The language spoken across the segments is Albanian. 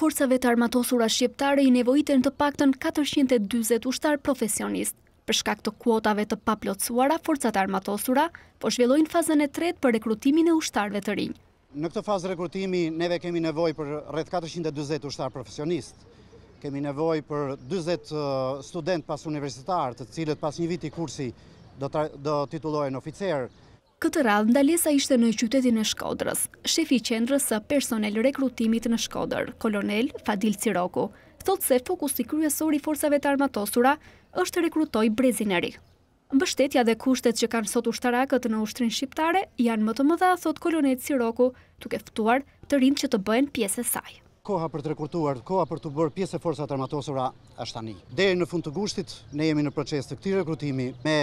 forcave të armatosura shqiptare i nevojitën të pakten 420 ushtar profesionist. Përshka këtë kuotave të paplotësuara, forcat armatosura po shvillojnë fazën e tret për rekrutimin e ushtarve të rinjë. Në këtë fazë rekrutimi, neve kemi nevoj për rrët 420 ushtar profesionist, kemi nevoj për 20 uh, student pas universitarë, të cilët pas një viti kursi do titulojnë oficerë, Këtë radhë ndalesa ishte në qytetin e Shkodrës, shefi qendrës së personel rekrutimit në Shkodrë, kolonel Fadil Ciroku, thot se fokus të kryesori forcave të armatosura është të rekrutoj brezineri. Bështetja dhe kushtet që kanë sot ushtarakët në ushtrin shqiptare janë më të mëdha, thot kolonel Ciroku, tuk eftuar të rinë që të bëhen pjese sajë koha për të rekrutuar, koha për të bërë pjesë e forësat armatosura është tani. Deri në fund të gushtit, ne jemi në proces të këti rekrutimi me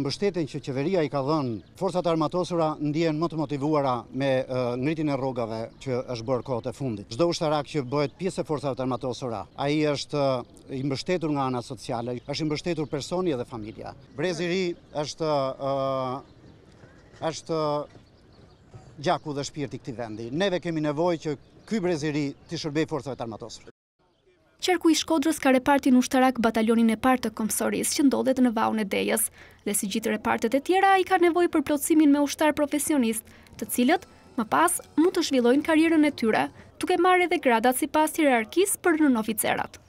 mbështetin që qeveria i ka dhënë, forësat armatosura ndjenë më të motivuara me ngritin e rrogave që është bërë kohët e fundit. Zdo ushtarak që bëhet pjesë e forësat armatosura, a i është i mbështetur nga ana sociale, është i mbështetur personi edhe familja. Breziri është është gjaku dhe shpirti këti vendi. Neve kemi nevoj që këj breziri të shërbej forësove të armatosur. Qarku i Shkodrës ka repartin ushtarak batalionin e partë të komësoris që ndodhet në vaun e dejes, dhe si gjitë repartet e tjera i ka nevoj për plotësimin me ushtar profesionist, të cilët, më pas, mund të shvillojnë karierën e tyre, tuk e mare dhe gradat si pas të për në oficerat.